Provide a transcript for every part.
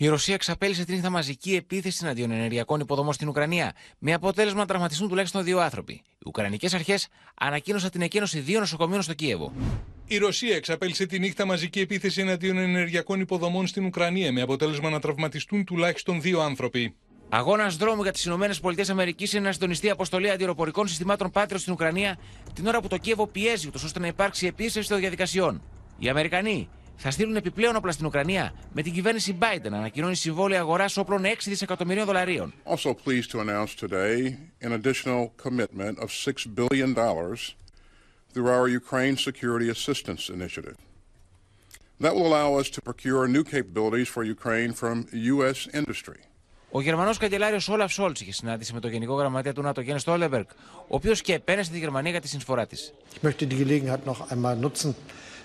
Η Ρωσία εξαπέλυσε ήθα μαζική επίθεση εναντίον ενεργειακών υποδομών στην Ουκρανία, με αποτέλεσμα να τραυματιστούν τουλάχιστον δύο άνθρωποι. Οι Ουκρανικές αρχές ανακοίνωσαν την εκένωση δύο νοσοκομείων στο Κίεβο. Η Ρωσία εξαπέλυσε τη νύχτα μαζική επίθεση εναντίον ενεργειακών υποδομών στην Ουκρανία, με αποτέλεσμα να τραυματιστούν τουλάχιστον δύο άνθρωποι. Αγώνας δρόμου για τις ΗΠΑ είναι να συντονιστεί αποστολή αντιεροπορικών συστημάτων Πάτριο στην Ουκρανία την ώρα που το Κίεβο πιέζει, ώστε να υπάρξει επίσκεψη των διαδικασιών. Οι Αμερικανοί θα στείλουν επιπλέον όπλα στην Ουκρανία με την κυβέρνηση Biden ανακοινώνει συμβόλαια αγοράς όπλων 6 δισεκατομμυρίων δολαρίων. Also pleased to announce today an additional commitment of 6 billion dollars through our Ukraine Security Assistance Initiative. That will allow us to procure new capabilities for Ukraine from US industry. Ο Γερμανός καγκελάριος Όλαφ Σόλτ είχε συνάντηση με τον Γενικό Γραμματέα του ΝΑΤΟ Γιάννης Στόλεμπεργκ, ο οποίος και επένεσε τη Γερμανία για τη συνεισφορά της. Ich möchte die Gelegenheit noch einmal nutzen,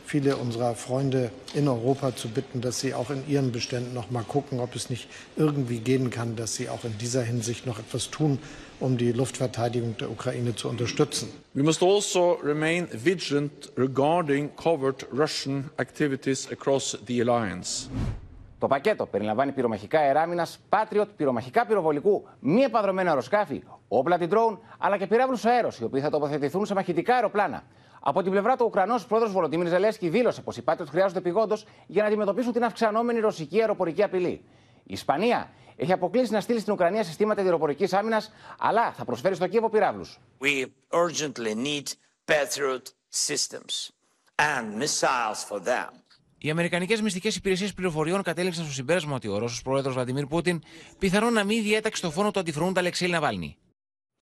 viele unserer Freunde in Europa zu bitten, dass sie auch in ihren Beständen noch mal gucken, ob es nicht irgendwie gehen kann, dass sie auch in dieser Hinsicht noch etwas tun, um die Luftverteidigung der Ukraine zu unterstützen. We must also remain vigilant regarding covert Russian activities across the alliance. Το πακέτο περιλαμβάνει πυρομαχικά αεράμινα, Patriot, πυρομαχικά πυροβολικού, μη επανδρομένα αεροσκάφη, όπλα την drone, αλλά και πυράβλους αέρος, οι οποίοι θα τοποθετηθούν σε μαχητικά αεροπλάνα. Από την πλευρά του, ο Ουκρανός πρόεδρος Βολοντίμιρ Ζελέσκι δήλωσε πως οι πάτριε χρειάζονται επιγόντω για να αντιμετωπίσουν την αυξανόμενη ρωσική αεροπορική απειλή. Η Ισπανία έχει αποκλείσει να στείλει στην Ουκρανία συστήματα αεροπορική άμυνας, αλλά θα προσφέρει στο Κίεβο πυράβλους. Οι Αμερικανικές μυστικές υπηρεσίες πληροφοριών κατέληξαν στο συμπέρασμα ότι ο Ρώσος πρόεδρος Βλαντιμίρ Πούτιν πιθανόν να μην διέταξε το φόνο του αντιφρονούντα Αλεξέη Ναβάλνη.